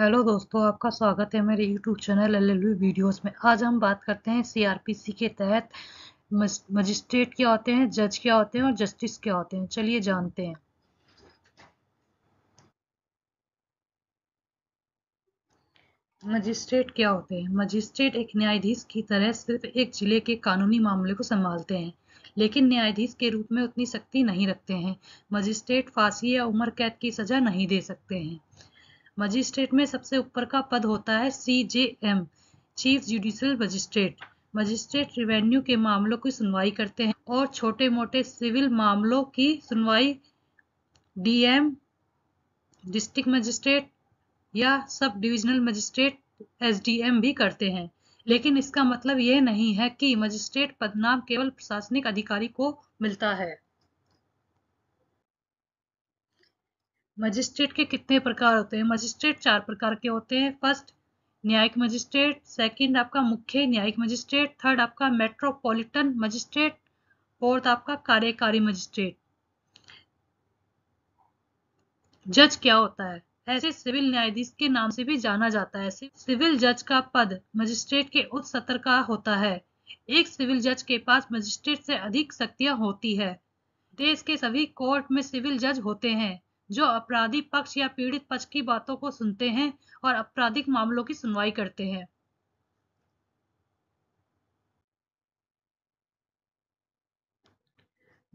hello दोस्तों आपका स्वागत है मेरे यूट्यूब चैनल एल वीडियोस में आज हम बात करते हैं सीआरपीसी के तहत मजिस्ट्रेट क्या होते हैं जज क्या होते हैं और जस्टिस क्या होते हैं चलिए जानते हैं मजिस्ट्रेट क्या होते हैं मजिस्ट्रेट एक न्यायाधीश की तरह सिर्फ एक जिले के कानूनी मामले को संभालते हैं लेकिन न्यायाधीश के रूप में उतनी शक्ति नहीं रखते हैं मजिस्ट्रेट फांसी या उम्र कैद की सजा नहीं दे सकते हैं मजिस्ट्रेट में सबसे ऊपर का पद होता है C J M chief judicial magistrate magistrate revenue के मामलों की सुनवाई करते हैं और छोटे मोटे सिविल मामलों की सुनवाई डीएम डिस्ट्रिक्ट मजिस्ट्रेट या सब डिविजनल मजिस्ट्रेट एसडीएम भी करते हैं लेकिन इसका मतलब यह नहीं है कि मजिस्ट्रेट पदनाम केवल प्रशासनिक अधिकारी को मिलता है मजिस्ट्रेट के कितने प्रकार होते हैं मजिस्ट्रेट चार प्रकार के होते हैं फर्स्ट न्यायिक मजिस्ट्रेट सेकंड आपका मुख्य न्यायिक मजिस्ट्रेट थर्ड आपका मेट्रोपॉलिटन मजिस्ट्रेट फोर्थ आपका कार्यकारी मजिस्ट्रेट जज क्या होता है ऐसे सिविल न्यायाधीश के नाम से भी जाना जाता है सिविल जज का पद मजिस्ट्रेट के उच्च सत्र का होता है एक सिविल जज के पास मजिस्ट्रेट से अधिक शक्तियां होती है देश के सभी कोर्ट में सिविल जज होते हैं जो अपराधी पक्ष या पीड़ित पक्ष की बातों को सुनते हैं और आपराधिक मामलों की सुनवाई करते हैं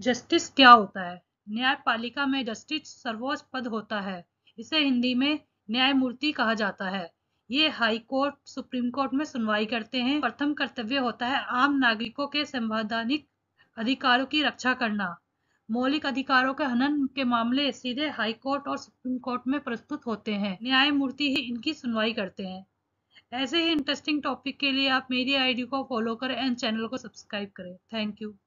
जस्टिस क्या होता है न्यायपालिका में जस्टिस सर्वोच्च पद होता है इसे हिंदी में न्यायमूर्ति कहा जाता है ये हाई कोर्ट सुप्रीम कोर्ट में सुनवाई करते हैं प्रथम कर्तव्य होता है आम नागरिकों के संवैधानिक अधिकारों की रक्षा करना मौलिक अधिकारों के हनन के मामले सीधे हाईकोर्ट और सुप्रीम कोर्ट में प्रस्तुत होते हैं न्यायमूर्ति ही इनकी सुनवाई करते हैं ऐसे ही इंटरेस्टिंग टॉपिक के लिए आप मेरी आईडी को फॉलो करें एंड चैनल को सब्सक्राइब करें थैंक यू